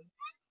happen.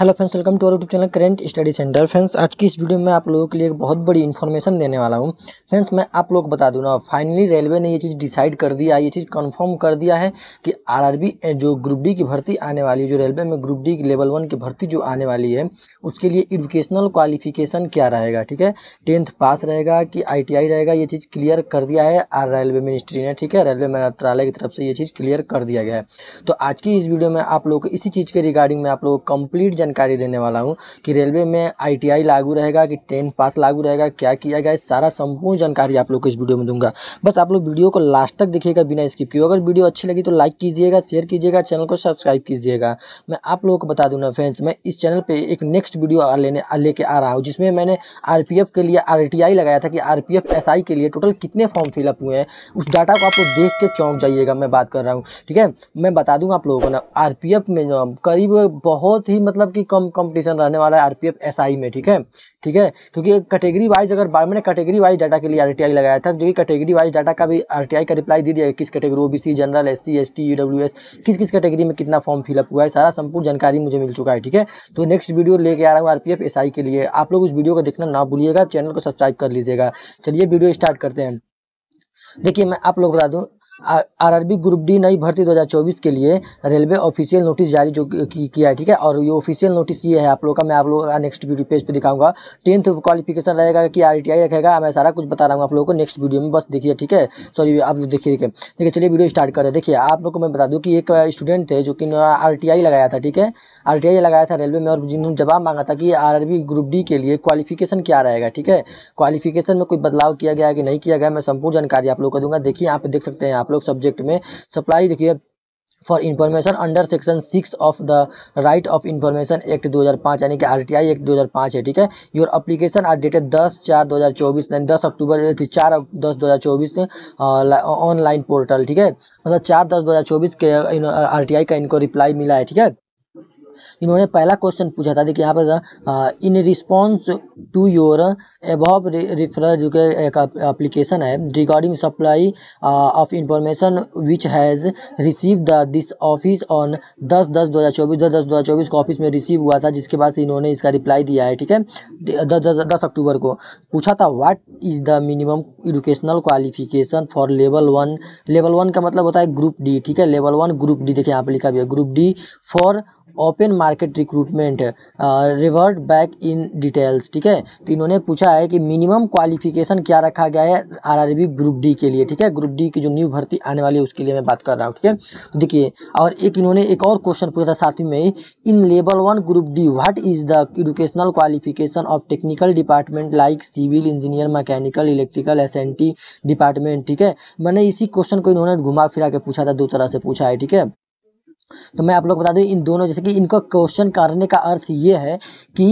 Hello friends welcome to YouTube channel current study centre friends आज की इस video में आप लोगों के लिए एक बहुत बड़ी इन्फॉर्मेशन देने वाला हूं फ्रेंड्स मैं आप लोग बता दूं ना फाइनली रेलवे ने ये चीज़ डिसाइड कर दिया ये चीज़ कंफर्म कर दिया है कि आरआरबी जो ग्रुप डी की भर्ती आने वाली है जो रेलवे में ग्रुप डी लेवल वन की भर्ती जो आने वाली है उसके लिए एजुकेशनल क्वालिफिकेशन क्या रहेगा ठीक है टेंथ पास रहेगा कि आई रहेगा ये चीज़ क्लियर कर दिया है आर रेलवे मिनिस्ट्री ने ठीक है रेलवे मंत्रालय की तरफ से ये चीज़ क्लियर कर दिया गया है तो आज की इस वीडियो में आप लोग इसी चीज़ के रिगार्डिंग में आप लोग कंप्लीट जानकारी देने वाला हूँ कि रेलवे में आईटीआई लागू रहेगा कि टेन पास लागू रहेगा क्या किया गया सारा संपूर्ण जानकारी आप लोग को इस वीडियो में दूंगा बस आप लोग वीडियो को लास्ट तक देखिएगा बिना स्किप किए अगर वीडियो अच्छी लगी तो लाइक कीजिएगा शेयर कीजिएगा चैनल को सब्सक्राइब कीजिएगा मैं आप लोगों को बता दूँ ना फ्रेंड्स मैं इस चैनल पर एक नेक्स्ट वीडियो लेने लेके आ रहा हूँ जिसमें मैंने आर के लिए आर लगाया था कि आर पी के लिए टोटल कितने फॉर्म फिलअप हुए हैं उस डाटा को आप लोग देख के चौंक जाइएगा मैं बात कर रहा हूँ ठीक है मैं बता दूंगा आप लोगों को ना आर में करीब बहुत ही मतलब काफ़ी कम कंपटीशन रहने वाला है आरपीएफ एसआई में ठीक है ठीक है क्योंकि कैटेगरी वाइज अगर मैंने कैटेगरी वाइज डाटा के लिए आरटीआई लगाया था जो कि कैटेगरी वाइज डाटा का भी आरटीआई का रिप्लाई दे दिया किस category OBC general S C S T किस किस कैटेगरी में कितना फॉर्म फिलअप हुआ है सारा संपूर्ण जानकारी मुझे मिल चुका है ठीक है तो नेक्स्ट वीडियो लेके आ रहा हूँ आरपीएफ एसआई के लिए आप लोग उस वीडियो को देखना ना भूलिएगा चैनल को सब्सक्राइब कर लीजिएगा चलिए वीडियो स्टार्ट करते हैं देखिए मैं आप लोग बता दूं आरआरबी ग्रुप डी नई भर्ती 2024 के लिए रेलवे ऑफिशियल नोटिस जारी जो किया है ठीक है और ये ऑफिशियल नोटिस ये है आप लोग का मैं आप लोग का नेक्स्ट वीडियो पेज पे दिखाऊंगा टेंथ क्वालिफिकेशन रहेगा कि आर रखेगा मैं सारा कुछ बता रहा हूँ आप लोगों को नेक्स्ट वीडियो में बस देखिए ठीक है सॉरी आप लोग देखिए ठीक है देखिए चलिए वीडियो स्टार्ट करें देखिए आप लोग को मैं बता दूँ कि एक स्टूडेंट थे जो कि आर लगाया था ठीक है आर लगाया था रेलवे में और जिन्होंने जवाब मांगा था कि आर ग्रुप डी के लिए क्वालिफिकेशन क्या रहेगा ठीक है क्वालिफिकेशन में कोई बदलाव किया गया कि नहीं किया गया मैं संपूर्ण जानकारी आप लोग को दूंगा देखिए यहाँ पे देख सकते हैं आप लोग सब्जेक्ट में सप्लाई देखिए for information under section six of the right of information act 2005 यानी कि आरटीआई एक्ट 2005 है ठीक है योर अप्लीकेशन आर डेटेड दस चार 2024 यानी दस अक्टूबर चार दस 2024 ऑनलाइन पोर्टल ठीक है मतलब चार दस 2024 के आरटीआई का इनको रिप्लाई मिला है ठीक है इन्होंने पहला क्वेश्चन पूछा था देखिए यहाँ पर in response to your above refer जो कि एक एप्लीकेशन है regarding supply of information which has receive the this office on दस दस दो हज़ार चौबीस दस दस दो हज़ार चौबीस को ऑफिस में रिसीव हुआ था जिसके बाद से इन्होंने इसका रिप्लाई दिया है ठीक है दस अक्टूबर को पूछा था what is the minimum educational qualification for level one level one का मतलब होता है ग्रुप डी ठीक है लेवल वन ग्रुप डी देखिए यहाँ पर लिखा भी है group D for open market recruitment revert back in details ठीक है तो इन्होंने पूछा है कि मिनिमम क्वालिफिकेशन क्या रखा गया है आरआरबी ग्रुप डी के लिए ठीक है ग्रुप डी की जो न्यू भर्ती आने वाली है उसके लिए मैं बात कर रहा हूँ ठीक है तो देखिए और एक इन्होंने एक और क्वेश्चन पूछा था साथ ही में in level one group D what is the educational qualification of technical department like civil engineer mechanical electrical S department ठीक है मैंने इसी क्वेश्चन को इन्होंने घुमा फिरा के पूछा था दो तरह से पूछा है ठीक है तो मैं आप लोग बता दूं इन दोनों जैसे कि इनका क्वेश्चन करने का अर्थ ये है कि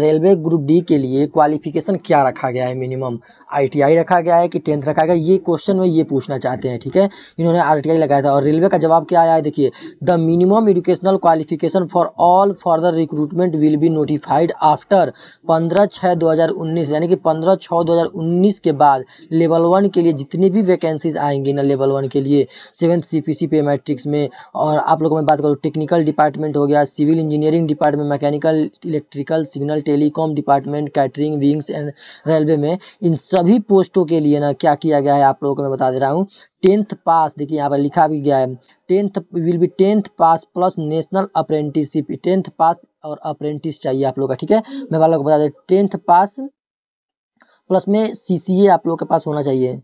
रेलवे ग्रुप डी के लिए क्वालिफिकेशन क्या रखा गया है मिनिमम आईटीआई रखा गया है कि टेंथ रखा गया ये क्वेश्चन में ये पूछना चाहते हैं ठीक है इन्होंने आरटीआई लगाया था और रेलवे का जवाब क्या आया है देखिए the minimum educational qualification for all further recruitment will be notified after पंद्रह छः दो यानी कि पंद्रह छः दो के बाद लेवल वन के लिए जितनी भी वैकेंसीज आएंगी ना लेवल वन के लिए seventh C P pay matrix में और आप लोगों में बात करूँ टेक्निकल डिपार्टमेंट हो गया civil engineering department mechanical electrical signal telecom department catering wings and railway में इन सभी पोस्टों के लिए ना क्या किया गया है आप लोगों को मैं बता दे रहा हूँ टेंथ पास देखिए यहाँ पर लिखा भी गया है tenth will be tenth pass plus national apprenticeship tenth pass और अप्रेंटिस चाहिए आप लोग का ठीक है मैं आप लोग को बता दें टेंथ पास प्लस में सी आप लोग के पास होना चाहिए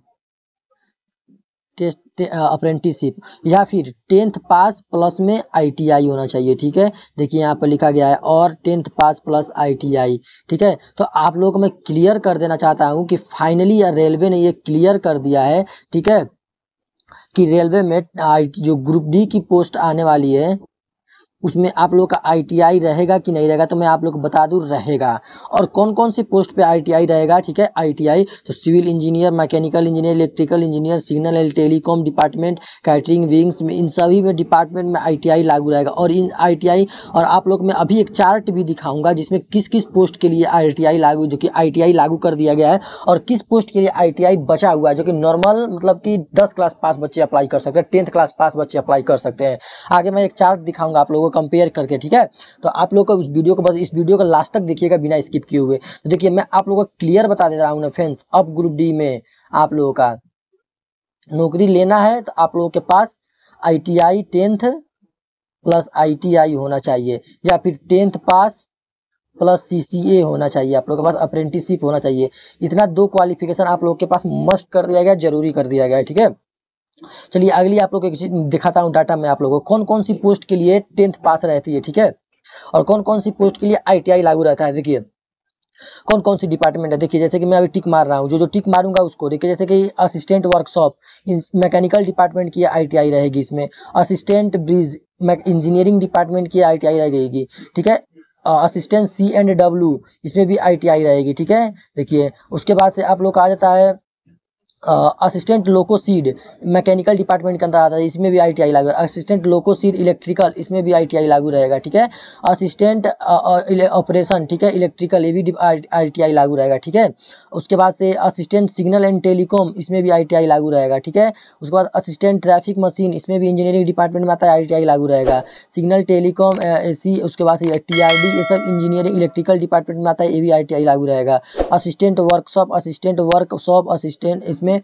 टेस्ट अप्रेंटिसिप या फिर टेंथ पास प्लस में आईटीआई होना चाहिए ठीक है देखिए यहाँ पर लिखा गया है और टेंथ पास प्लस आईटीआई ठीक है तो आप लोगों को मैं क्लियर कर देना चाहता हूँ कि फाइनली रेलवे ने ये क्लियर कर दिया है ठीक है कि रेलवे में जो ग्रुप डी की पोस्ट आने वाली है उसमें आप लोग का आईटीआई रहेगा कि नहीं रहेगा तो मैं आप लोग को बता दूँ रहेगा और कौन कौन सी पोस्ट पे आईटीआई रहेगा ठीक है आईटीआई तो civil engineer mechanical engineer electrical engineer signal and telecom department catering wings में इन सभी में डिपार्टमेंट में आई लागू रहेगा और इन आई और आप लोग में अभी एक चार्ट भी दिखाऊँगा जिसमें किस किस पोस्ट के लिए आई लागू जो कि आई लागू कर दिया गया है और किस पोस्ट के लिए आई बचा हुआ है जो कि नॉर्मल मतलब कि दस क्लास पास बच्चे अप्लाई कर सकते हैं टेंथ क्लास पास बच्चे अप्लाई कर सकते हैं आगे मैं एक चार्ट दिखाऊंगा आप लोगों कंपेयर करके ठीक है तो आप लोग को उस वीडियो को बस इस वीडियो को लास्ट तक देखिएगा बिना स्किप किए हुए तो देखिए मैं आप लोगों को क्लियर बता दे रहा हूँ ना फ्रेंड्स अब ग्रुप डी में आप लोगों का नौकरी लेना है तो आप लोगों के पास I T I tenth plus I T I होना चाहिए या फिर टेंथ पास प्लस सी सी ए होना चाहिए आप लोगों के पास अप्रेंटिसशिप होना चाहिए इतना दो क्वालिफिकेशन आप लोगों के पास मस्ट कर दिया गया जरूरी कर दिया गया ठीक है थीके? चलिए अगली आप लोग को दिखाता हूँ डाटा मैं आप लोगों को कौन कौन सी पोस्ट के लिए टेंथ पास रहती है ठीक है और कौन कौन सी पोस्ट के लिए आईटीआई लागू रहता है देखिए कौन कौन सी डिपार्टमेंट है देखिए जैसे कि मैं अभी टिक मार रहा हूँ जो जो टिक मारूंगा उसको देखिए जैसे कि असिस्टेंट वर्कशॉप मैकेनिकल डिपार्टमेंट की आईटीआई रहेगी इसमें असिस्टेंट ब्रिज इंजीनियरिंग डिपार्टमेंट की आईटीआई रहेगी ठीक है असिस्टेंट सी एंड डब्ल्यू इसमें भी आईटीआई रहेगी ठीक है देखिए उसके बाद से आप लोग का आ जाता है assistant loco shed mechanical department के अंदर आता है इसमें भी आईटीआई लागू असिस्टेंट लोको सीड इलेक्ट्रिकल इसमें भी आईटीआई लागू रहेगा ठीक है असिस्टेंट ऑपरेशन ठीक है इलेक्ट्रिकल ये भी आईटीआई लागू रहेगा ठीक है उसके बाद से असिस्टेंट सिग्नल एंड टेलीकॉम इसमें भी आई लागू रहेगा ठीक है उसके बाद असिस्टेंट ट्रैफिक मशीन इसमें भी इंजीनियरिंग डिपार्टमेंट में आता है आई लागू रहेगा सिग्नल टेलीकॉम सी उसके बाद टी ये सब इंजीनियरिंग इलेक्ट्रिकल डिपार्टमेंट में आता है ये भी आई लागू रहेगा assistant workshop assistant workshop assistant इसमें में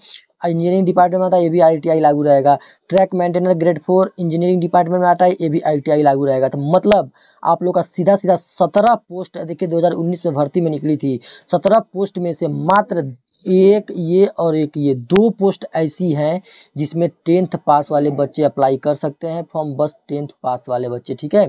इंजीनियरिंग डिपार्टमेंट में आता है ये भी आईटीआई लागू रहेगा track maintainer grade four engineering department में आता है ये भी आईटीआई लागू रहेगा तो मतलब आप लोग का सीधा सीधा सत्रह पोस्ट देखिए 2019 में भर्ती में निकली थी सत्रह पोस्ट में से मात्र एक ये और एक ये दो पोस्ट ऐसी हैं जिसमें टेंथ पास वाले बच्चे अप्लाई कर सकते हैं फॉर्म बस टेंथ पास वाले बच्चे ठीक है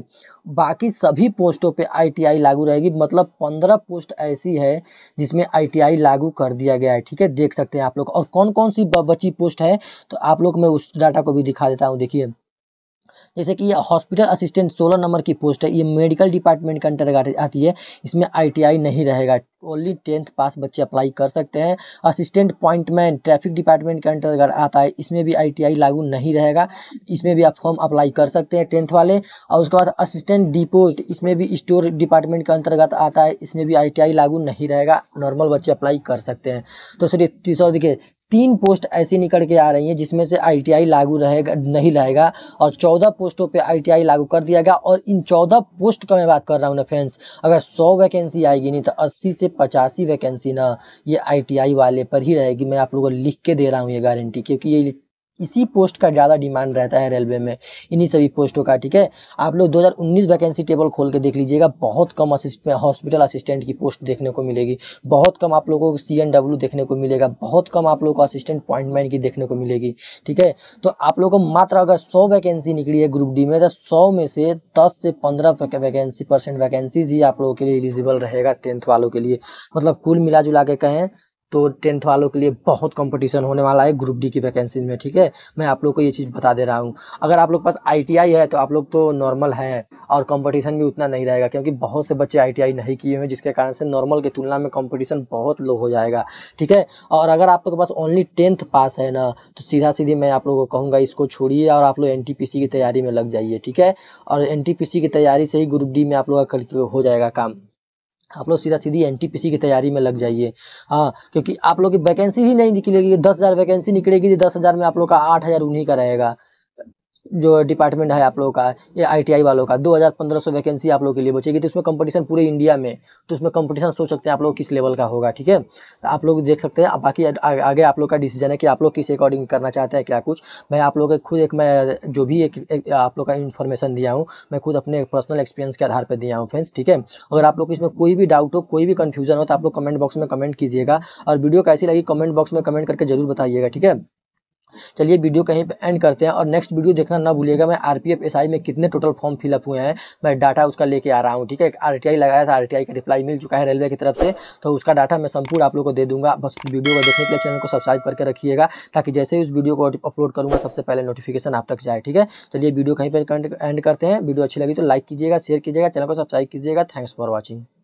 बाकी सभी पोस्टों पे आईटीआई लागू रहेगी मतलब पंद्रह पोस्ट ऐसी है जिसमें आईटीआई लागू कर दिया गया है ठीक है देख सकते हैं आप लोग और कौन कौन सी बची पोस्ट है तो आप लोग मैं उस डाटा को भी दिखा देता हूँ देखिए जैसे कि ये हॉस्पिटल असिस्टेंट सोलह नंबर की पोस्ट है ये मेडिकल डिपार्टमेंट के अंतर्गत आती है इसमें आई नहीं रहेगा ओनली टेंथ पास बच्चे अप्लाई कर सकते हैं असिस्टेंट अपॉइंटमेंट ट्रैफिक डिपार्टमेंट के अंतर्गत आता है इसमें भी आई लागू नहीं रहेगा इसमें भी आप फॉर्म अप्लाई कर सकते हैं टेंथ वाले और उसके बाद असिस्टेंट डिपोट इसमें भी स्टोर डिपार्टमेंट के अंतर्गत आता है इसमें भी आई लागू नहीं रहेगा नॉर्मल बच्चे अप्लाई कर सकते हैं तो सर तीसरा देखिए तीन पोस्ट ऐसी निकल के आ रही हैं जिसमें से आईटीआई लागू रहेगा नहीं रहेगा और चौदह पोस्टों पे आईटीआई लागू कर दिया गया और इन चौदह पोस्ट का मैं बात कर रहा हूँ ना फ्रेंड्स अगर सौ वैकेंसी आएगी नहीं तो अस्सी से पचासी वैकेंसी ना ये आईटीआई वाले पर ही रहेगी मैं आप लोगों को लिख के दे रहा हूँ ये गारंटी क्योंकि ये इसी पोस्ट का ज़्यादा डिमांड रहता है रेलवे में इन्हीं सभी पोस्टों का ठीक है आप लोग 2019 वैकेंसी टेबल खोल के देख लीजिएगा बहुत कम असिस्ट हॉस्पिटल असिस्टेंट की पोस्ट देखने को मिलेगी बहुत कम आप लोगों को सी देखने को मिलेगा बहुत कम आप लोगों को असिस्टेंट मैन की देखने को मिलेगी ठीक है तो आप लोग को मात्र अगर सौ वैकेंसी निकली है ग्रुप डी में तो सौ में से दस से पंद्रह वैकेंसी परसेंट वैकेंसीज ही आप लोगों के लिए एलिजिबल रहेगा टेंथ वालों के लिए मतलब कुल मिला जुला के कहें तो टेंथ वालों के लिए बहुत कंपटीशन होने वाला है ग्रुप डी की वैकेंसीज में ठीक है मैं आप लोग को ये चीज़ बता दे रहा हूँ अगर आप लोग पास आईटीआई है तो आप लोग तो नॉर्मल हैं और कंपटीशन भी उतना नहीं रहेगा क्योंकि बहुत से बच्चे आईटीआई नहीं किए हुए जिसके कारण से नॉर्मल की तुलना में कॉम्पिटिशन बहुत लो हो जाएगा ठीक है और अगर आप लोग के पास ओनली टेंथ पास है ना तो सीधा सीधी मैं आप लोग को कहूँगा इसको छोड़िए और आप लोग एन की तैयारी में लग जाइए ठीक है और एन की तैयारी से ही ग्रुप डी में आप लोग का हो जाएगा काम आप लोग सीधा सीधी एनटीपीसी की तैयारी में लग जाइए हाँ क्योंकि आप लोग की वैकेंसी ही नहीं निकलेगी दस हज़ार वैकेंसी निकलेगी तो दस हज़ार में आप लोग का आठ हज़ार उन्हीं का रहेगा जो डिपार्टमेंट है आप लोगों का ये आईटीआई वालों का दो हज़ार पंद्रह सौ वैकेंसी आप लोगों के लिए बचेगी तो इसमें कंपटीशन पूरे इंडिया में तो उसमें कंपटीशन सोच सकते हैं आप लोग किस लेवल का होगा ठीक है तो आप लोग देख सकते हैं बाकी आगे आप लोग का डिसीजन है कि आप लोग किस अकॉर्डिंग करना चाहते हैं क्या कुछ मैं आप लोग खुद एक मैं जो भी एक, एक आप लोग का इन्फॉर्मेशन दिया हूँ मैं खुद अपने पर्सनल एक्सपीरियंस के आधार पर दिया हूँ फ्रेंड्स ठीक है अगर आप लोग इसमें कोई भी डाउट हो कोई भी कन्फ्यूजन हो तो आप लोग कमेंट बॉक्स में कमेंट कीजिएगा और वीडियो कैसी लगी कमेंट बॉक्स में कमेंट करके जरूर बताइएगा ठीक है चलिए वीडियो कहीं पे एंड करते हैं और नेक्स्ट वीडियो देखना ना भूलिएगा मैं आर पी में कितने टोटल फॉर्म फिलअप हुए हैं मैं डाटा उसका लेके आ रहा हूँ ठीक है आर लगाया था आर का रिप्लाई मिल चुका है रेलवे की तरफ से तो उसका डाटा मैं संपूर्ण आप लोग को दे दूंगा बस वीडियो को देखने के लिए चैनल को सब्सक्राइब करके रखिएगा ताकि जैसे ही उस वीडियो को अपलोड करूँगा सबसे पहले नोटिफिकेशन आप तक जाए ठीक है चलिए वीडियो कहीं पर एंड करते हैं वीडियो अच्छी लगी तो लाइक कीजिएगा शेयर कीजिएगा चैनल को सब्सक्राइब कीजिएगा थैंक्स फॉर वॉचिंग